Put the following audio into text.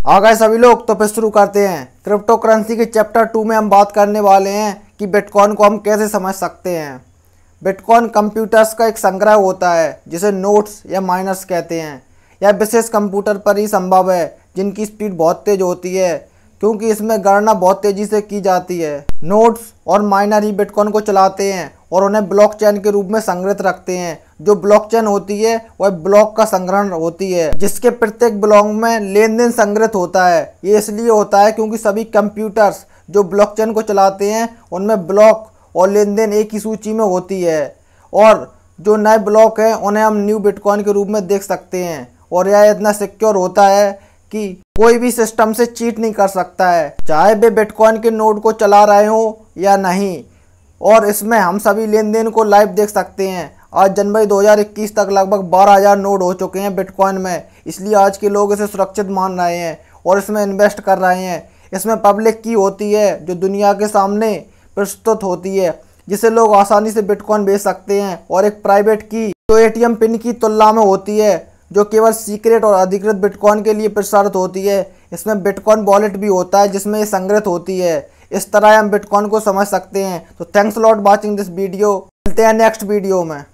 आ हाँ गए सभी लोग तो फिर शुरू करते हैं क्रिप्टो करेंसी के चैप्टर टू में हम बात करने वाले हैं कि बिटकॉइन को हम कैसे समझ सकते हैं बिटकॉइन कंप्यूटर्स का एक संग्रह होता है जिसे नोट्स या माइनस कहते हैं यह विशेष कंप्यूटर पर ही संभव है जिनकी स्पीड बहुत तेज़ होती है क्योंकि इसमें गणना बहुत तेज़ी से की जाती है नोट्स और माइनर ही बिटकॉइन को चलाते हैं और उन्हें ब्लॉकचेन के रूप में संग्रहित रखते हैं जो ब्लॉकचेन होती है वह ब्लॉक का संग्रहण होती है जिसके प्रत्येक ब्लॉक में लेन देन संग्रहित होता है ये इसलिए होता है क्योंकि सभी कंप्यूटर्स जो ब्लॉकचेन को चलाते हैं उनमें ब्लॉक और लेन देन एक ही सूची में होती है और जो नए ब्लॉक हैं उन्हें हम न्यू बिटकॉइन के रूप में देख सकते हैं और यह इतना सिक्योर होता है कि कोई भी सिस्टम से चीट नहीं कर सकता है चाहे वे बिटकॉइन के नोड को चला रहे हों या नहीं और इसमें हम सभी लेन देन को लाइव देख सकते हैं आज जनवरी 2021 तक लगभग बारह हज़ार नोड हो चुके हैं बिटकॉइन में इसलिए आज के लोग इसे सुरक्षित मान रहे हैं और इसमें इन्वेस्ट कर रहे हैं इसमें पब्लिक की होती है जो दुनिया के सामने प्रस्तुत होती है जिसे लोग आसानी से बिटकॉइन बेच सकते हैं और एक प्राइवेट की जो एटीएम पिन की तुलना में होती है जो केवल सीक्रेट और अधिकृत बिटकॉइन के लिए प्रसारित होती है इसमें बिटकॉइन वॉलेट भी होता है जिसमें ये संग्रहित होती है इस तरह हम बिटकॉइन को समझ सकते हैं तो thanks lot watching this video मिलते हैं नेक्स्ट वीडियो में